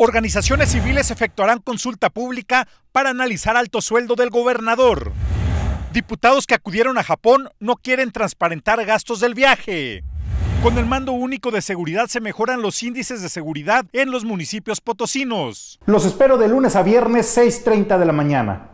Organizaciones civiles efectuarán consulta pública para analizar alto sueldo del gobernador. Diputados que acudieron a Japón no quieren transparentar gastos del viaje. Con el mando único de seguridad se mejoran los índices de seguridad en los municipios potosinos. Los espero de lunes a viernes 6.30 de la mañana.